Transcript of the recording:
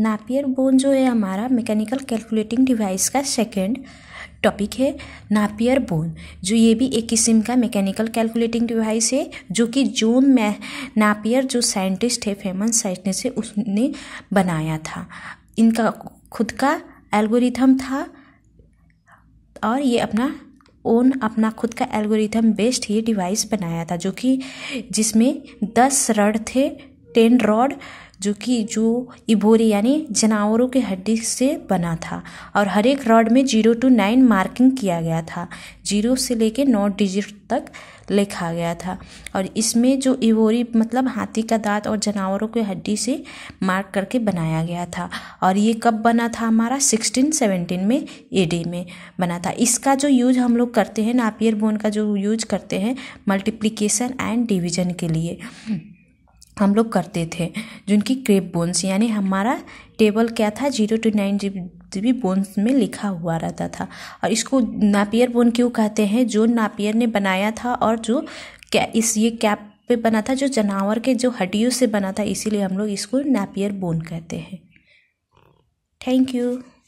नापियर bone जो है हमारा मैकेनिकल कैलकुलेटिंग डिवाइस का सेकंड टॉपिक है नापियर बोन जो ये भी एक किस्म का मैकेनिकल कैलकुलेटिंग डिवाइस है जो कि जोन मै नापियर जो साइंटिस्ट है फेमस साइंटिस्ट है उसने बनाया था इनका खुद का एल्गोरिथम था और ये अपना ओन अपना खुद का एल्गोरिथम बेस्ड ये डिवाइस बनाया था जो कि जिसमें दस रड थे टेन रॉड जो कि जो इबोरी यानी जानवरों के हड्डी से बना था और हर एक रॉड में जीरो टू नाइन मार्किंग किया गया था जीरो से लेके नौ डिजिट तक लिखा गया था और इसमें जो इबोरी मतलब हाथी का दांत और जानवरों के हड्डी से मार्क करके बनाया गया था और ये कब बना था हमारा सिक्सटीन सेवनटीन में एडी में बना था इसका जो यूज हम लोग करते हैं नापियर बोन का जो यूज करते हैं मल्टीप्लिकेशन एंड डिवीजन के लिए हम लोग करते थे जिनकी क्रेप बोन्स यानी हमारा टेबल क्या था जीरो टू नाइन जी बी बोन्स में लिखा हुआ रहता था और इसको नापियर बोन क्यों कहते हैं जो नापियर ने बनाया था और जो क्या इस ये कैप पे बना था जो जानवर के जो हड्डियों से बना था इसीलिए हम लोग इसको नापियर बोन कहते हैं थैंक यू